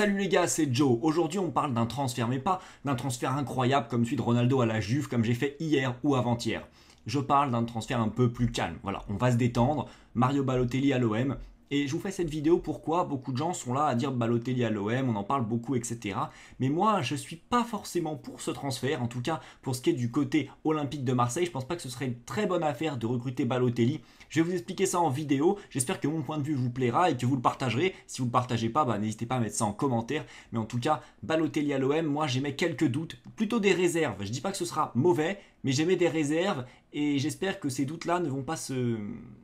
Salut les gars, c'est Joe. Aujourd'hui, on parle d'un transfert, mais pas d'un transfert incroyable comme celui de Ronaldo à la Juve, comme j'ai fait hier ou avant-hier. Je parle d'un transfert un peu plus calme. Voilà, on va se détendre. Mario Balotelli à l'OM, et je vous fais cette vidéo pourquoi beaucoup de gens sont là à dire Balotelli à l'OM, on en parle beaucoup, etc. Mais moi, je ne suis pas forcément pour ce transfert, en tout cas pour ce qui est du côté olympique de Marseille. Je pense pas que ce serait une très bonne affaire de recruter Balotelli. Je vais vous expliquer ça en vidéo. J'espère que mon point de vue vous plaira et que vous le partagerez. Si vous ne le partagez pas, bah, n'hésitez pas à mettre ça en commentaire. Mais en tout cas, Balotelli à l'OM, moi mes quelques doutes, plutôt des réserves. Je dis pas que ce sera mauvais, mais mis des réserves et j'espère que ces doutes-là ne vont pas se,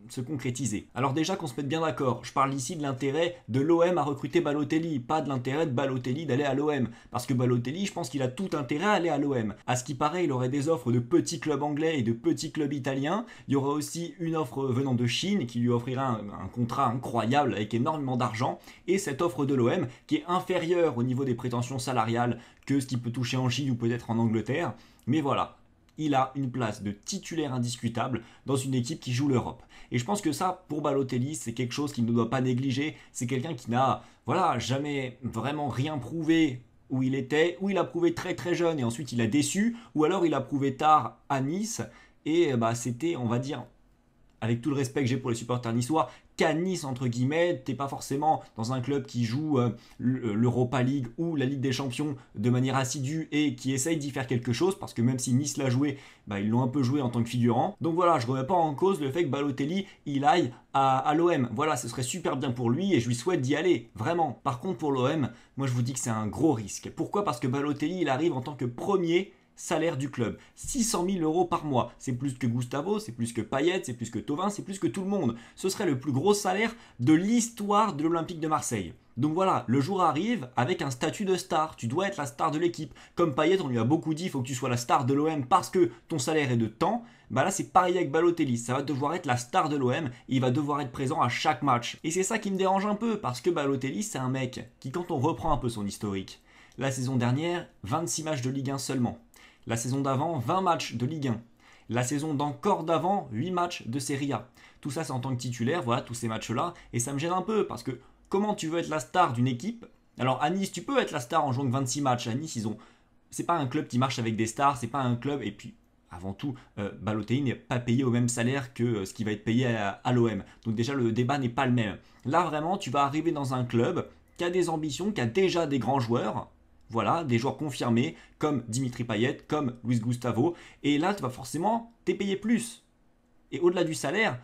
se concrétiser. Alors déjà qu'on se mette bien d'accord, je parle ici de l'intérêt de l'OM à recruter Balotelli, pas de l'intérêt de Balotelli d'aller à l'OM, parce que Balotelli, je pense qu'il a tout intérêt à aller à l'OM. À ce qui paraît, il aurait des offres de petits clubs anglais et de petits clubs italiens, il y aurait aussi une offre venant de Chine qui lui offrira un, un contrat incroyable avec énormément d'argent, et cette offre de l'OM qui est inférieure au niveau des prétentions salariales que ce qui peut toucher en Chine ou peut-être en Angleterre, mais voilà, il a une place de titulaire indiscutable dans une équipe qui joue l'Europe. Et je pense que ça, pour Balotelli, c'est quelque chose qu'il ne doit pas négliger. C'est quelqu'un qui n'a, voilà, jamais vraiment rien prouvé où il était, où il a prouvé très très jeune et ensuite il a déçu, ou alors il a prouvé tard à Nice et bah c'était, on va dire, avec tout le respect que j'ai pour les supporters niçois, qu'à Nice, entre guillemets, t'es pas forcément dans un club qui joue euh, euh, l'Europa League ou la Ligue des Champions de manière assidue et qui essaye d'y faire quelque chose, parce que même si Nice l'a joué, bah, ils l'ont un peu joué en tant que figurant. Donc voilà, je remets pas en cause le fait que Balotelli, il aille à, à l'OM. Voilà, ce serait super bien pour lui et je lui souhaite d'y aller, vraiment. Par contre, pour l'OM, moi je vous dis que c'est un gros risque. Pourquoi Parce que Balotelli, il arrive en tant que premier salaire du club. 600 000 euros par mois. C'est plus que Gustavo, c'est plus que Payet, c'est plus que Tovin, c'est plus que tout le monde. Ce serait le plus gros salaire de l'histoire de l'Olympique de Marseille. Donc voilà, le jour arrive avec un statut de star. Tu dois être la star de l'équipe. Comme Payet, on lui a beaucoup dit, il faut que tu sois la star de l'OM parce que ton salaire est de temps. Bah là, c'est pareil avec Balotelli. Ça va devoir être la star de l'OM. Il va devoir être présent à chaque match. Et c'est ça qui me dérange un peu parce que Balotelli, c'est un mec qui, quand on reprend un peu son historique, la saison dernière, 26 matchs de Ligue 1 seulement. La saison d'avant, 20 matchs de Ligue 1. La saison d'encore d'avant, 8 matchs de Serie A. Tout ça, c'est en tant que titulaire, voilà, tous ces matchs-là. Et ça me gêne un peu, parce que comment tu veux être la star d'une équipe Alors, à Nice, tu peux être la star en jouant que 26 matchs. À Nice, ils ont. C'est pas un club qui marche avec des stars, c'est pas un club. Et puis, avant tout, euh, Balotelli n'est pas payé au même salaire que euh, ce qui va être payé à l'OM. Donc, déjà, le débat n'est pas le même. Là, vraiment, tu vas arriver dans un club qui a des ambitions, qui a déjà des grands joueurs, voilà, des joueurs confirmés comme Dimitri Payet, comme Luis Gustavo. Et là, tu vas forcément t'es payé plus. Et au-delà du salaire,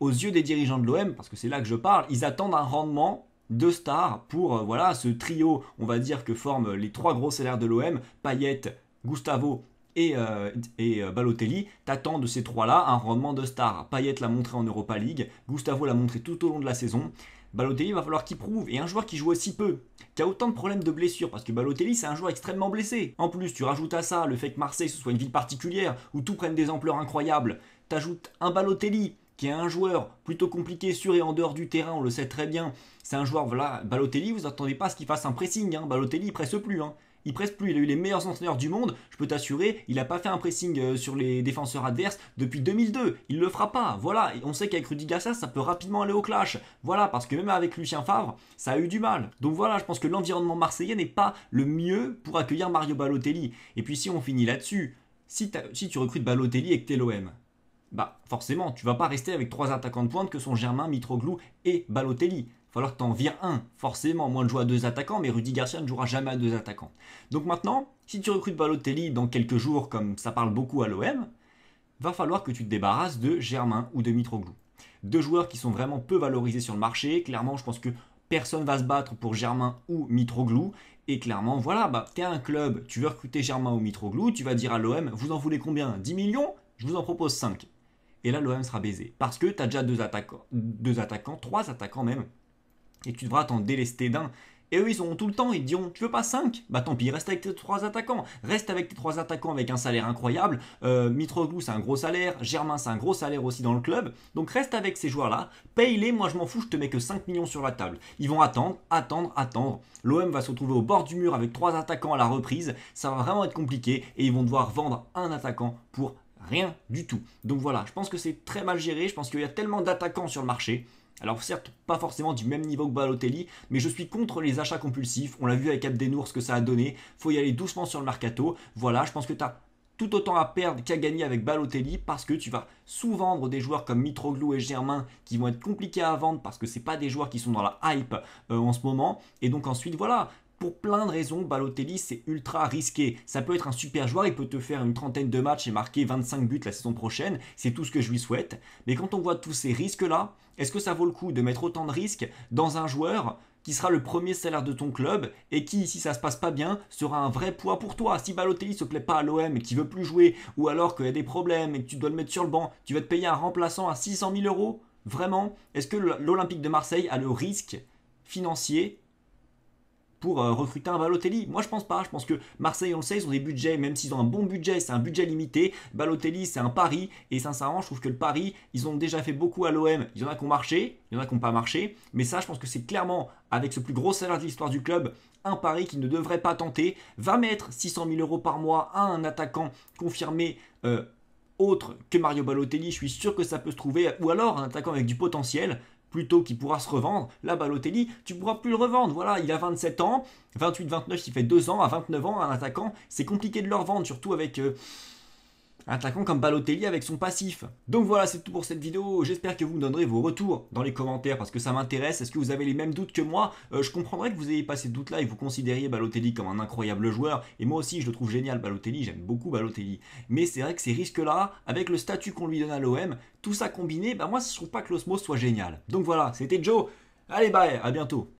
aux yeux des dirigeants de l'OM, parce que c'est là que je parle, ils attendent un rendement de star pour euh, voilà ce trio, on va dire, que forment les trois gros salaires de l'OM, Payet, Gustavo et, euh, et euh, Balotelli, t'attends de ces trois-là un rendement de star. Payet l'a montré en Europa League, Gustavo l'a montré tout au long de la saison, Balotelli va falloir qu'il prouve, et un joueur qui joue aussi peu, qui a autant de problèmes de blessures, parce que Balotelli c'est un joueur extrêmement blessé. En plus, tu rajoutes à ça le fait que Marseille ce soit une ville particulière, où tout prenne des ampleurs incroyables, t'ajoutes un Balotelli qui est un joueur plutôt compliqué sur et en dehors du terrain, on le sait très bien. C'est un joueur, voilà, Balotelli, vous n'attendez pas à ce qu'il fasse un pressing, hein. Balotelli il presse plus. Hein il presse plus, il a eu les meilleurs entraîneurs du monde, je peux t'assurer, il n'a pas fait un pressing euh, sur les défenseurs adverses depuis 2002, il le fera pas, voilà, on sait qu'avec Rudy Garcia, ça peut rapidement aller au clash, voilà, parce que même avec Lucien Favre, ça a eu du mal. Donc voilà, je pense que l'environnement marseillais n'est pas le mieux pour accueillir Mario Balotelli. Et puis si on finit là-dessus, si, tu recrutes Balotelli et que l'OM, bah forcément, tu vas pas rester avec trois attaquants de pointe que sont Germain, Mitroglou et Balotelli va falloir que tu en vires un, forcément, moins de jouer à deux attaquants, mais Rudy Garcia ne jouera jamais à deux attaquants. Donc maintenant, si tu recrutes Balotelli dans quelques jours, comme ça parle beaucoup à l'OM, va falloir que tu te débarrasses de Germain ou de Mitroglou. Deux joueurs qui sont vraiment peu valorisés sur le marché, clairement je pense que personne va se battre pour Germain ou Mitroglou, et clairement voilà, bah, as un club, tu veux recruter Germain ou Mitroglou, tu vas dire à l'OM, vous en voulez combien 10 millions Je vous en propose 5. Et là l'OM sera baisé, parce que tu as déjà deux attaquants, deux attaquants, trois attaquants même, et tu devras t'en délester d'un. Et eux, ils ont tout le temps, ils diront Tu veux pas 5 Bah tant pis, reste avec tes trois attaquants. Reste avec tes trois attaquants avec un salaire incroyable. Euh, Mitroglou, c'est un gros salaire. Germain, c'est un gros salaire aussi dans le club. Donc reste avec ces joueurs-là. Paye-les, moi je m'en fous, je te mets que 5 millions sur la table. Ils vont attendre, attendre, attendre. L'OM va se retrouver au bord du mur avec trois attaquants à la reprise. Ça va vraiment être compliqué et ils vont devoir vendre un attaquant pour rien du tout. Donc voilà, je pense que c'est très mal géré. Je pense qu'il y a tellement d'attaquants sur le marché alors certes, pas forcément du même niveau que Balotelli, mais je suis contre les achats compulsifs. On l'a vu avec Abdenour ce que ça a donné. Faut y aller doucement sur le mercato. Voilà, je pense que tu as tout autant à perdre qu'à gagner avec Balotelli parce que tu vas sous-vendre des joueurs comme Mitroglou et Germain qui vont être compliqués à vendre parce que ce c'est pas des joueurs qui sont dans la hype euh, en ce moment et donc ensuite voilà pour plein de raisons, Balotelli, c'est ultra risqué. Ça peut être un super joueur, il peut te faire une trentaine de matchs et marquer 25 buts la saison prochaine, c'est tout ce que je lui souhaite. Mais quand on voit tous ces risques-là, est-ce que ça vaut le coup de mettre autant de risques dans un joueur qui sera le premier salaire de ton club et qui, si ça se passe pas bien, sera un vrai poids pour toi. Si Balotelli se plaît pas à l'OM et qu'il veut plus jouer, ou alors qu'il y a des problèmes et que tu dois le mettre sur le banc, tu vas te payer un remplaçant à 600 000 euros Vraiment Est-ce que l'Olympique de Marseille a le risque financier pour euh, recruter un Balotelli. Moi, je pense pas. Je pense que Marseille, on le sait, ils ont des budgets, même s'ils ont un bon budget, c'est un budget limité. Balotelli, c'est un pari. Et sincèrement, je trouve que le pari, ils ont déjà fait beaucoup à l'OM. Il y en a qui ont marché, il y en a qui n'ont pas marché. Mais ça, je pense que c'est clairement, avec ce plus gros salaire de l'histoire du club, un pari qu'ils ne devrait pas tenter. Va mettre 600 000 euros par mois à un attaquant confirmé. Euh, autre que Mario Balotelli, je suis sûr que ça peut se trouver, ou alors un attaquant avec du potentiel, plutôt qu'il pourra se revendre. Là, Balotelli, tu pourras plus le revendre. Voilà, il a 27 ans, 28-29, il fait 2 ans. À 29 ans, un attaquant, c'est compliqué de le revendre, surtout avec... Euh, attaquant comme Balotelli avec son passif. Donc voilà, c'est tout pour cette vidéo. J'espère que vous me donnerez vos retours dans les commentaires parce que ça m'intéresse. Est-ce que vous avez les mêmes doutes que moi euh, Je comprendrais que vous ayez pas ces doutes-là et que vous considériez Balotelli comme un incroyable joueur. Et moi aussi, je le trouve génial, Balotelli. J'aime beaucoup Balotelli. Mais c'est vrai que ces risques-là, avec le statut qu'on lui donne à l'OM, tout ça combiné, bah moi, je trouve pas que l'Osmos soit génial. Donc voilà, c'était Joe. Allez, bye, à bientôt.